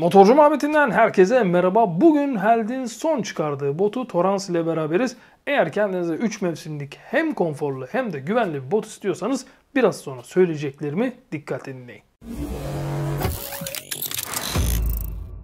Motorcu muhabbetinden herkese merhaba. Bugün Held'in son çıkardığı botu Torans ile beraberiz. Eğer kendinize 3 mevsimlik hem konforlu hem de güvenli bir bot istiyorsanız biraz sonra söyleyeceklerimi dikkatle dinleyin.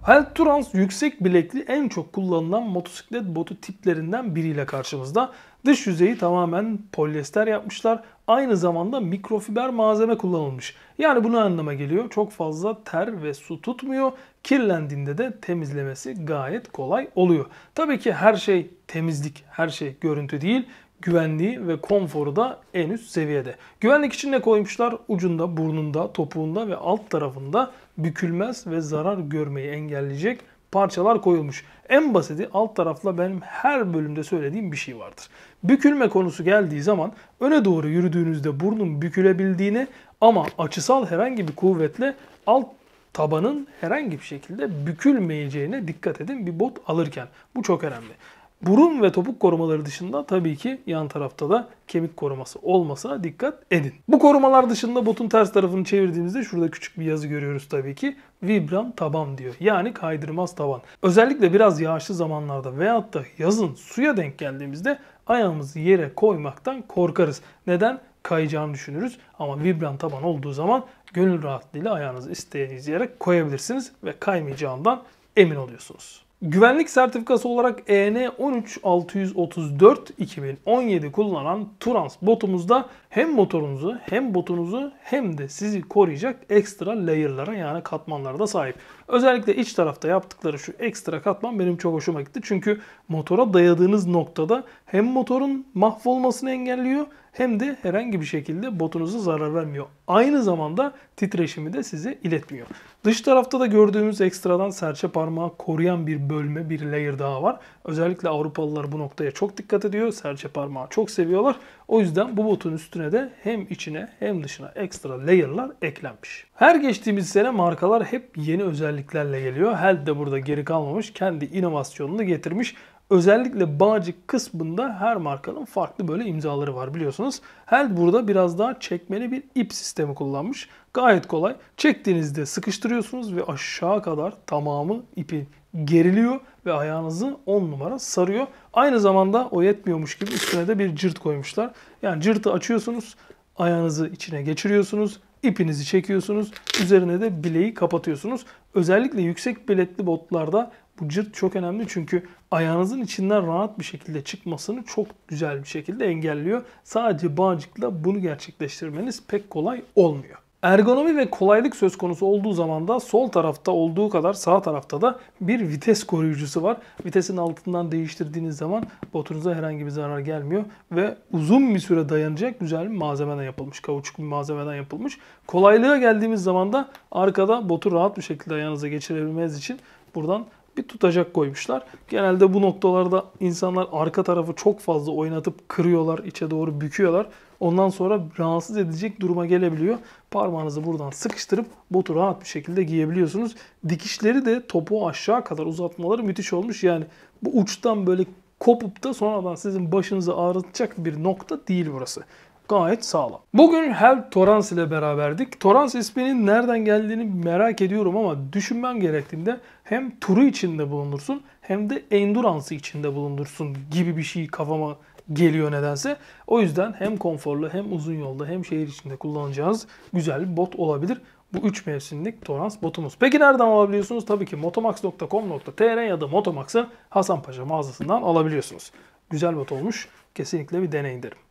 Held Torans yüksek bilekli en çok kullanılan motosiklet botu tiplerinden biriyle karşımızda. Dış yüzeyi tamamen polyester yapmışlar aynı zamanda mikrofiber malzeme kullanılmış. Yani bunu anlama geliyor. Çok fazla ter ve su tutmuyor. Kirlendiğinde de temizlemesi gayet kolay oluyor. Tabii ki her şey temizlik, her şey görüntü değil güvenliği ve konforu da en üst seviyede. Güvenlik için ne koymuşlar? Ucunda, burnunda, topuğunda ve alt tarafında bükülmez ve zarar görmeyi engelleyecek parçalar koyulmuş. En basiti alt tarafla benim her bölümde söylediğim bir şey vardır. Bükülme konusu geldiği zaman öne doğru yürüdüğünüzde burnun bükülebildiğini ama açısal herhangi bir kuvvetle alt tabanın herhangi bir şekilde bükülmeyeceğine dikkat edin bir bot alırken. Bu çok önemli burun ve topuk korumaları dışında tabii ki yan tarafta da kemik koruması olmasa dikkat edin. Bu korumalar dışında botun ters tarafını çevirdiğimizde şurada küçük bir yazı görüyoruz tabii ki. Vibram taban diyor. Yani kaydırmaz taban. Özellikle biraz yağışlı zamanlarda veyahut da yazın suya denk geldiğimizde ayağımızı yere koymaktan korkarız. Neden? kayacağını düşünürüz. Ama vibram taban olduğu zaman gönül rahatlığıyla ayağınızı istediğiniz yere koyabilirsiniz ve kaymayacağından emin oluyorsunuz. Güvenlik sertifikası olarak EN 13634 2017 kullanan Turans botumuzda hem motorunuzu hem botunuzu hem de sizi koruyacak ekstra layer'lara yani katmanlara da sahip. Özellikle iç tarafta yaptıkları şu ekstra katman benim çok hoşuma gitti. Çünkü motora dayadığınız noktada hem motorun mahvolmasını engelliyor hem de herhangi bir şekilde botunuza zarar vermiyor. Aynı zamanda titreşimi de size iletmiyor. Dış tarafta da gördüğümüz ekstradan serçe parmağı koruyan bir bölme, bir layer daha var. Özellikle Avrupalılar bu noktaya çok dikkat ediyor. Serçe parmağı çok seviyorlar. O yüzden bu botun üstüne de hem içine hem dışına ekstra layer'lar eklenmiş. Her geçtiğimiz sene markalar hep yeni özelliklerle geliyor. Held de burada geri kalmamış. Kendi inovasyonunu getirmiş. Özellikle bağcık kısmında her markanın farklı böyle imzaları var biliyorsunuz. Held burada biraz daha çekmeli bir ip sistemi kullanmış. Gayet kolay. Çektiğinizde sıkıştırıyorsunuz ve aşağı kadar tamamı ipi geriliyor ve ayağınızı 10 numara sarıyor. Aynı zamanda o yetmiyormuş gibi üstüne de bir cırt koymuşlar. Yani cırtı açıyorsunuz, ayağınızı içine geçiriyorsunuz, ipinizi çekiyorsunuz, üzerine de bileği kapatıyorsunuz. Özellikle yüksek biletli botlarda bu cırt çok önemli çünkü ayağınızın içinden rahat bir şekilde çıkmasını çok güzel bir şekilde engelliyor. Sadece bağcıkla bunu gerçekleştirmeniz pek kolay olmuyor. Ergonomi ve kolaylık söz konusu olduğu zaman da sol tarafta olduğu kadar sağ tarafta da bir vites koruyucusu var. Vitesin altından değiştirdiğiniz zaman botunuza herhangi bir zarar gelmiyor ve uzun bir süre dayanacak güzel bir malzemeden yapılmış. Kauçuk bir malzemeden yapılmış. Kolaylığa geldiğimiz zaman da arkada botu rahat bir şekilde ayağınıza geçirebilmeniz için buradan bir tutacak koymuşlar. Genelde bu noktalarda insanlar arka tarafı çok fazla oynatıp kırıyorlar, içe doğru büküyorlar. Ondan sonra rahatsız edecek duruma gelebiliyor. Parmağınızı buradan sıkıştırıp botu rahat bir şekilde giyebiliyorsunuz. Dikişleri de topu aşağı kadar uzatmaları müthiş olmuş. Yani bu uçtan böyle kopup da sonradan sizin başınızı ağrıtacak bir nokta değil burası gayet sağlam. Bugün Help torans ile beraberdik. Torans isminin nereden geldiğini merak ediyorum ama düşünmen gerektiğinde hem turu içinde bulunursun hem de enduransı içinde bulunursun gibi bir şey kafama geliyor nedense. O yüzden hem konforlu hem uzun yolda hem şehir içinde kullanacağınız güzel bir bot olabilir. Bu 3 mevsimlik Torans botumuz. Peki nereden alabiliyorsunuz? Tabii ki motomax.com.tr ya da Motomax'ın Hasanpaşa mağazasından alabiliyorsunuz. Güzel bot olmuş. Kesinlikle bir deneyin derim.